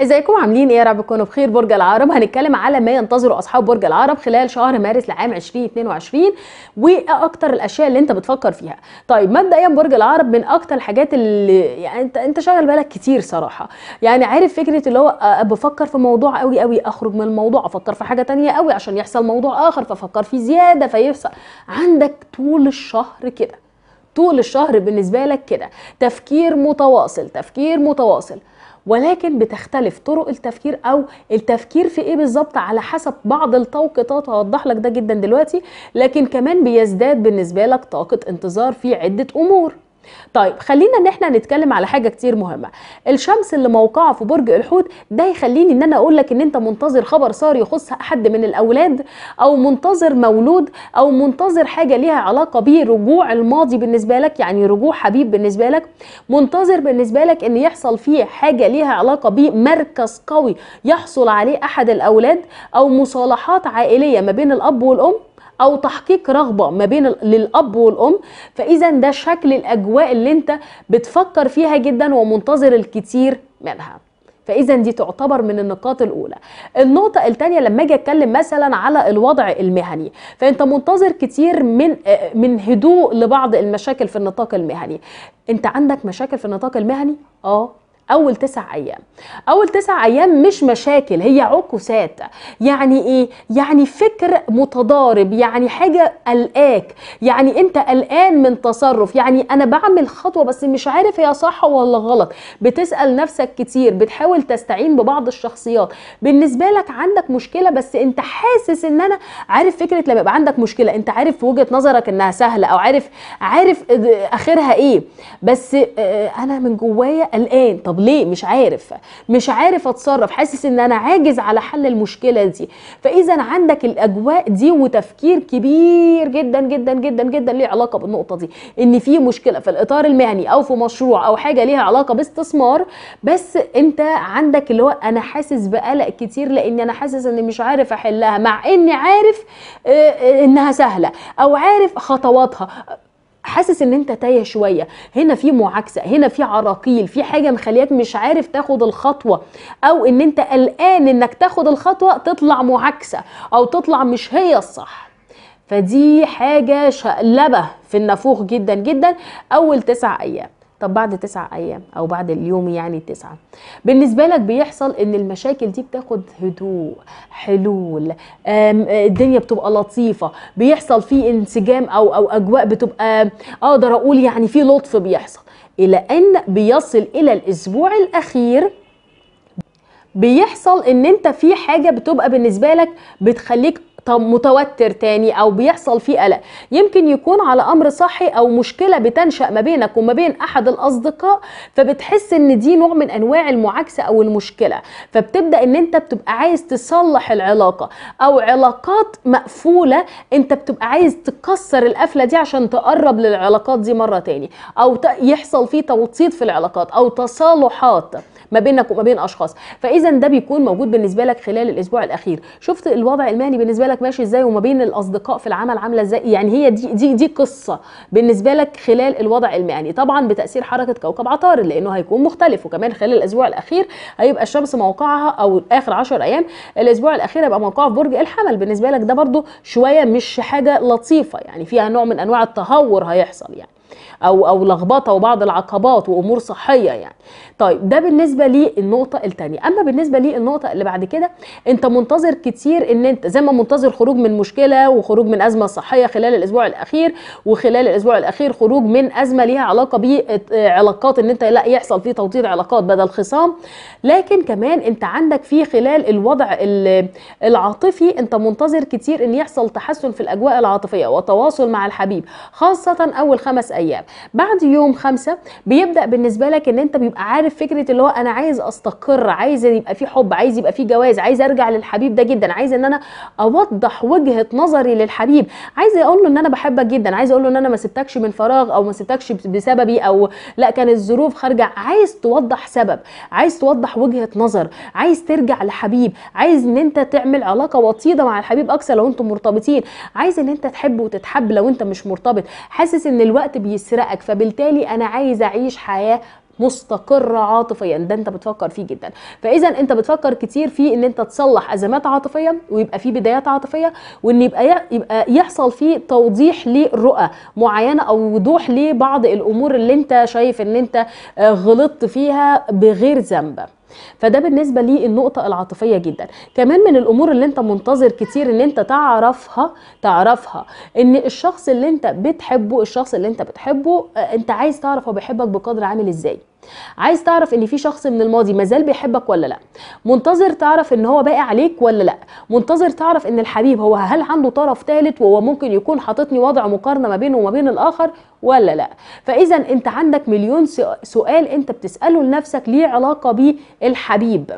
ازيكم عاملين ايه يا رب تكونوا بخير برج العرب هنتكلم على ما ينتظره اصحاب برج العرب خلال شهر مارس لعام 2022 واكتر الاشياء اللي انت بتفكر فيها طيب مبدئيا برج العرب من اكتر الحاجات اللي يعني انت انت شاغل بالك كتير صراحه يعني عارف فكره اللي هو آه، بفكر في موضوع قوي قوي اخرج من الموضوع افكر في حاجه تانية قوي عشان يحصل موضوع اخر فافكر فيه زياده فيحصل عندك طول الشهر كده طول الشهر بالنسبه لك كده تفكير متواصل تفكير متواصل ولكن بتختلف طرق التفكير او التفكير في ايه بالظبط على حسب بعض التوقيتات هوضح لك ده جدا دلوقتي لكن كمان بيزداد بالنسبه لك طاقه انتظار في عده امور طيب خلينا ان احنا نتكلم على حاجه كتير مهمه الشمس اللي موقعه في برج الحوت ده يخليني ان انا اقول لك ان انت منتظر خبر صار يخص حد من الاولاد او منتظر مولود او منتظر حاجه ليها علاقه بيه رجوع الماضي بالنسبه لك يعني رجوع حبيب بالنسبه لك منتظر بالنسبه لك ان يحصل فيه حاجه ليها علاقه بيه مركز قوي يحصل عليه احد الاولاد او مصالحات عائليه ما بين الاب والام او تحقيق رغبه ما بين للاب والام فاذا ده شكل الاجواء اللي انت بتفكر فيها جدا ومنتظر الكتير منها فاذا دي تعتبر من النقاط الاولى النقطه الثانيه لما اجي اتكلم مثلا على الوضع المهني فانت منتظر كتير من آه، من هدوء لبعض المشاكل في النطاق المهني انت عندك مشاكل في النطاق المهني اه اول تسع ايام اول تسع ايام مش مشاكل هي عكوسات يعني ايه يعني فكر متضارب يعني حاجه قلقاك يعني انت قلقان من تصرف يعني انا بعمل خطوه بس مش عارف هي صح ولا غلط بتسال نفسك كتير بتحاول تستعين ببعض الشخصيات بالنسبه لك عندك مشكله بس انت حاسس ان انا عارف فكره لما يبقى عندك مشكله انت عارف وجهه نظرك انها سهله او عارف عارف اخرها ايه بس آه، انا من جوايا قلقان طب طب ليه مش عارف مش عارف اتصرف حاسس ان انا عاجز على حل المشكله دي فاذا عندك الاجواء دي وتفكير كبير جدا جدا جدا جدا ليه علاقه بالنقطه دي ان في مشكله في الاطار المهني او في مشروع او حاجه ليها علاقه باستثمار بس انت عندك اللي هو انا حاسس بقلق كتير لاني انا حاسس اني مش عارف احلها مع اني عارف آه، آه، انها سهله او عارف خطواتها حاسس ان انت تايه شويه هنا في معاكسه هنا في عراقيل في حاجه مخليك مش عارف تاخد الخطوه او ان انت قلقان انك تاخد الخطوه تطلع معاكسه او تطلع مش هي الصح فدي حاجه شقلبه في النافوخ جدا جدا اول تسع ايام طب بعد تسعة ايام او بعد اليوم يعني التسعة بالنسبه لك بيحصل ان المشاكل دي بتاخد هدوء حلول آه، الدنيا بتبقى لطيفه بيحصل في انسجام او او اجواء بتبقى اقدر اقول يعني في لطف بيحصل الى ان بيصل الى الاسبوع الاخير بيحصل ان انت في حاجه بتبقى بالنسبه لك بتخليك متوتر تاني او بيحصل فيه قلق يمكن يكون على امر صحي او مشكله بتنشا ما بينك وما بين احد الاصدقاء فبتحس ان دي نوع من انواع المعاكسه او المشكله فبتبدا ان انت بتبقى عايز تصلح العلاقه او علاقات مقفوله انت بتبقى عايز تكسر القفله دي عشان تقرب للعلاقات دي مره تاني او يحصل فيه توطيد في العلاقات او تصالحات ما بينك وما بين اشخاص فاذا ده بيكون موجود بالنسبه لك خلال الاسبوع الاخير شفت الوضع المهني بالنسبه لك ماشي ازاي وما بين الاصدقاء في العمل عامله ازاي يعني هي دي دي دي قصه بالنسبه لك خلال الوضع المهني طبعا بتاثير حركه كوكب عطارد لانه هيكون مختلف وكمان خلال الاسبوع الاخير هيبقى الشمس موقعها او اخر 10 ايام الاسبوع الاخير هيبقى موقعها في برج الحمل بالنسبه لك ده برده شويه مش حاجه لطيفه يعني فيها نوع من انواع التهور هيحصل يعني او او لخبطه وبعض العقبات وامور صحيه يعني طيب ده بالنسبه للنقطه الثانيه اما بالنسبه للنقطه اللي بعد كده انت منتظر كتير ان انت زي ما منتظر خروج من مشكله وخروج من ازمه صحيه خلال الاسبوع الاخير وخلال الاسبوع الاخير خروج من ازمه ليها علاقه بعلاقات ان انت لا يحصل فيه توطيد علاقات بدل خصام لكن كمان انت عندك في خلال الوضع العاطفي انت منتظر كتير ان يحصل تحسن في الاجواء العاطفيه وتواصل مع الحبيب خاصه اول خمس ايام بعد يوم خمسة بيبدا بالنسبه لك ان انت بيبقى عارف فكره اللي هو انا عايز استقر عايز يبقى في حب عايز يبقى في جواز عايز ارجع للحبيب ده جدا عايز ان انا اوضح وجهه نظري للحبيب عايز اقول له ان انا بحبك جدا عايز اقول له ان انا ما سبتكش من فراغ او ما سبتكش بسببي او لا كان الظروف خارجه عايز توضح سبب عايز توضح وجهه نظر عايز ترجع لحبيب عايز ان انت تعمل علاقه وطيده مع الحبيب اكثر لو انتم مرتبطين عايز ان انت تحب وتتحب لو انت مش مرتبط حاسس ان الوقت بيسرق بيسرقك فبالتالي انا عايز اعيش حياه مستقرة عاطفيا ده انت بتفكر فيه جدا فاذا انت بتفكر كتير في ان انت تصلح ازمات عاطفية ويبقى في بدايات عاطفية وان يبقى يبقى يحصل في توضيح لرؤى معينة او وضوح لبعض الامور اللي انت شايف ان انت آه، غلطت فيها بغير ذنب فده بالنسبه لي النقطه العاطفيه جدا كمان من الامور اللي انت منتظر كتير ان انت تعرفها تعرفها ان الشخص اللي انت بتحبه الشخص اللي انت بتحبه آه، انت عايز تعرف هو بيحبك بقدر عامل ازاي عايز تعرف اللي فيه شخص من الماضي مازال بيحبك ولا لا منتظر تعرف ان هو باقي عليك ولا لا منتظر تعرف ان الحبيب هو هل عنده طرف ثالث وهو ممكن يكون حاططني وضع مقارنه ما بينه وما بين الاخر ولا لا فاذا انت عندك مليون سؤال انت بتساله لنفسك ليه علاقه بالحبيب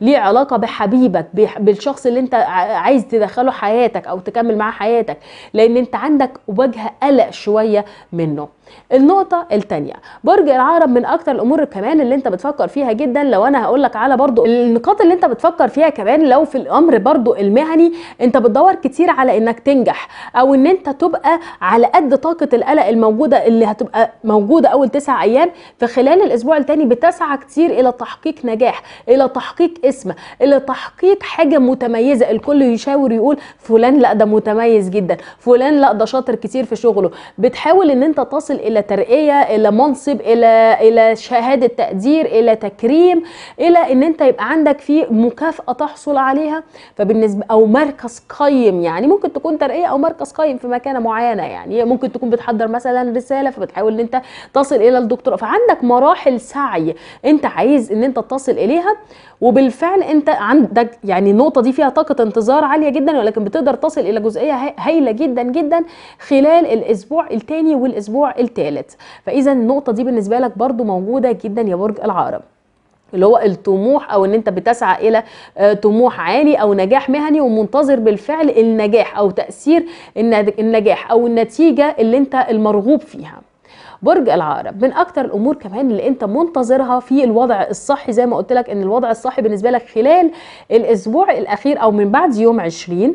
ليه علاقة بحبيبك بالشخص اللي انت عايز تدخله حياتك او تكمل معاه حياتك لان انت عندك وجه قلق شوية منه النقطة التانية برج العقرب من أكتر الأمور كمان اللي أنت بتفكر فيها جدا لو أنا هقول لك على برضو النقاط اللي أنت بتفكر فيها كمان لو في الأمر برضو المهني أنت بتدور كتير على إنك تنجح أو إن أنت تبقى على قد طاقة القلق الموجودة اللي هتبقى موجودة أول تسع أيام في خلال الأسبوع التاني بتسعى كتير إلى تحقيق نجاح إلى تحقيق اسم إلى تحقيق حاجة متميزة الكل يشاور يقول فلان لا ده متميز جدا فلان لا ده شاطر كتير في شغله بتحاول إن أنت تصل تصل الى ترقيه الى منصب الى الى شهاده تقدير الى تكريم الى ان انت يبقى عندك في مكافاه تحصل عليها فبالنسبه او مركز قيم يعني ممكن تكون ترقيه او مركز قيم في مكانه معينه يعني ممكن تكون بتحضر مثلا رساله فبتحاول ان انت تصل الى الدكتوراه فعندك مراحل سعي انت عايز ان انت تصل اليها وبالفعل انت عندك يعني النقطه دي فيها طاقه انتظار عاليه جدا ولكن بتقدر تصل الى جزئيه هايله جدا جدا خلال الاسبوع الثاني والاسبوع الثالث فاذا النقطه دي بالنسبه لك برضو موجوده جدا يا برج العقرب اللي هو الطموح او ان انت بتسعى الى آه، طموح عالي او نجاح مهني ومنتظر بالفعل النجاح او تاثير النجاح او النتيجه اللي انت المرغوب فيها برج العقرب من اكتر الامور كمان اللي انت منتظرها في الوضع الصحي زي ما قلت لك ان الوضع الصحي بالنسبه لك خلال الاسبوع الاخير او من بعد يوم 20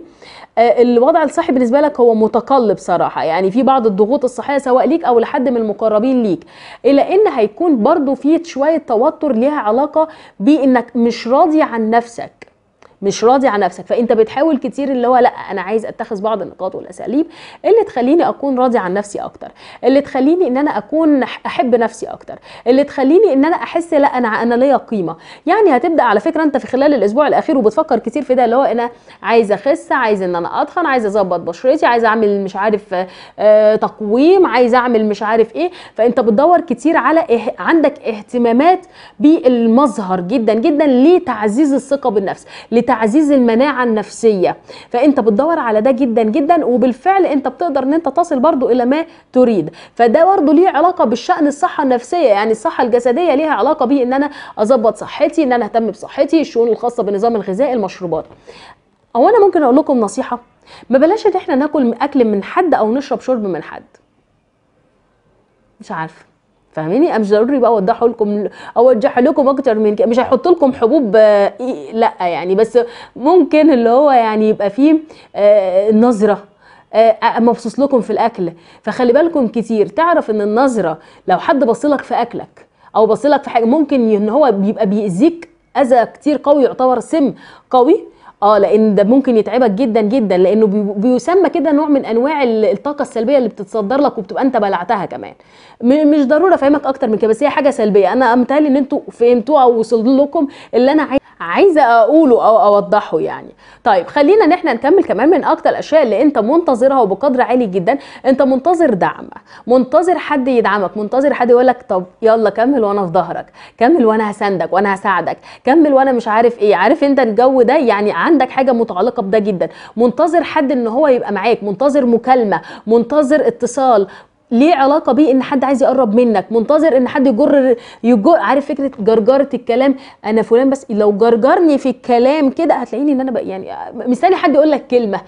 آه، الوضع الصحي بالنسبه لك هو متقلب صراحه يعني في بعض الضغوط الصحيه سواء ليك او لحد من المقربين ليك الا ان هيكون برضو في شويه توتر ليها علاقه بانك مش راضي عن نفسك مش راضي عن نفسك فانت بتحاول كتير اللي هو لا انا عايز اتخذ بعض النقاط والاساليب اللي تخليني اكون راضي عن نفسي اكتر اللي تخليني ان انا اكون احب نفسي اكتر اللي تخليني ان انا احس لا انا انا ليا قيمه يعني هتبدا على فكره انت في خلال الاسبوع الاخير وبتفكر كتير في ده اللي هو انا عايز اخس عايز ان انا اتخن عايز اظبط بشرتي عايز اعمل مش عارف آه، تقويم عايز اعمل مش عارف ايه فانت بتدور كتير على إه... عندك اهتمامات بالمظهر جدا جدا لتعزيز الثقه بالنفس لت تعزيز المناعه النفسيه فانت بتدور على ده جدا جدا وبالفعل انت بتقدر ان انت تصل برضو الى ما تريد فده برضو ليه علاقه بالشان الصحه النفسيه يعني الصحه الجسديه ليها علاقه بيه ان انا اظبط صحتي ان انا اهتم بصحتي الشؤون الخاصه بنظام الغذاء المشروبات او انا ممكن اقول لكم نصيحه ما بلاش ان احنا ناكل اكل من حد او نشرب شرب من حد مش عارفه فاهماني مش ضروري بقى اوضحه لكم اوضح لكم اكتر من كده مش هحط لكم حبوب آه، لا يعني بس ممكن اللي هو يعني يبقى فيه آه، نظره آه، مبصوص لكم في الاكل فخلي بالكم كتير تعرف ان النظره لو حد بصلك في اكلك او بصلك في حاجه ممكن ان هو بيبقى بيأذيك اذى كتير قوي يعتبر سم قوي اه لان ده ممكن يتعبك جدا جدا لانه بيسمى كده نوع من انواع الطاقه السلبيه اللي بتتصدر لك وبتبقى انت بلعتها كمان مش ضروره افهمك اكتر من كده بس هي حاجه سلبيه انا متهيألي ان انتوا فهمتوه او وصل لكم اللي انا عايزه اقوله او اوضحه يعني طيب خلينا ان احنا نكمل كمان من اكتر الاشياء اللي انت منتظرها وبقدر عالي جدا انت منتظر دعم منتظر حد يدعمك منتظر حد يقول لك طب يلا كمل وانا في ظهرك كمل وانا هساندك وانا هساعدك كمل وانا مش عارف ايه عارف انت الجو ده يعني عندك حاجه متعلقه بده جدا منتظر حد ان هو يبقى معاك منتظر مكالمه منتظر اتصال ليه علاقه بيه ان حد عايز يقرب منك منتظر ان حد يجر, يجر عارف فكره جرجره الكلام انا فلان بس لو جرجرني في الكلام كده هتلاقيني ان انا بقى يعني مستني حد يقول لك كلمه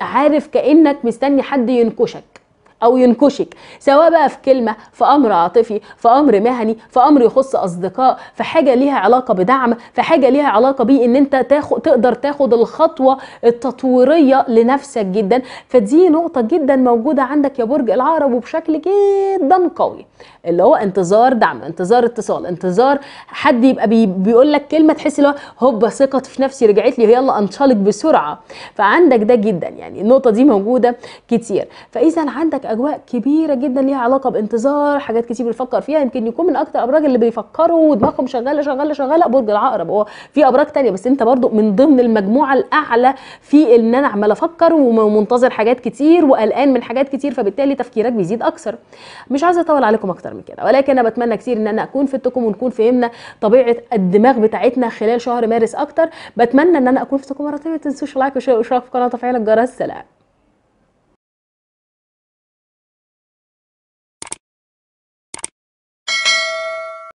عارف كانك مستني حد ينكشك او ينكشك سواء بقى في كلمه في امر عاطفي في امر مهني في امر يخص اصدقاء في حاجه ليها علاقه بدعم في حاجه ليها علاقه بيه ان انت تاخد تقدر تاخد الخطوه التطويريه لنفسك جدا فدي نقطه جدا موجوده عندك يا برج العقرب وبشكل جدا قوي اللي هو انتظار دعم انتظار اتصال انتظار حد يبقى بي بيقول لك كلمه تحس اللي هو هوبا ثقتي في نفسي رجعت لي يلا انطلق بسرعه فعندك ده جدا يعني النقطه دي موجوده كتير فاذا عندك اجواء كبيره جدا ليها علاقه بانتظار حاجات كتير بنفكر فيها يمكن يكون من اكتر الابراج اللي بيفكروا ودماغهم شغاله شغاله شغاله برج العقرب هو في ابراج تانية بس انت برضو من ضمن المجموعه الاعلى في ان انا عمال افكر ومنتظر حاجات كتير وقلقان من حاجات كتير فبالتالي تفكيرك بيزيد اكثر مش عايزه اطول عليكم اكتر من كده ولكن انا بتمنى كتير ان انا اكون فدتكم ونكون فهمنا طبيعه الدماغ بتاعتنا خلال شهر مارس اكتر بتمنى ان انا اكون فدتكم مره ثانيه ما تنسوش لايك وشير في القناه وتفعيل الجرس سلام